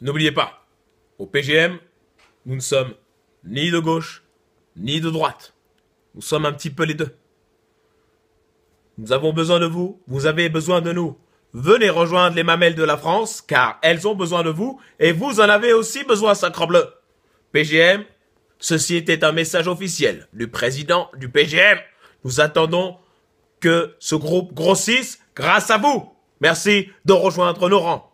N'oubliez pas, au PGM, nous ne sommes ni de gauche, ni de droite. Nous sommes un petit peu les deux. Nous avons besoin de vous, vous avez besoin de nous. Venez rejoindre les mamelles de la France, car elles ont besoin de vous, et vous en avez aussi besoin, sacrebleu. PGM, ceci était un message officiel du président du PGM. Nous attendons que ce groupe grossisse grâce à vous. Merci de rejoindre nos rangs.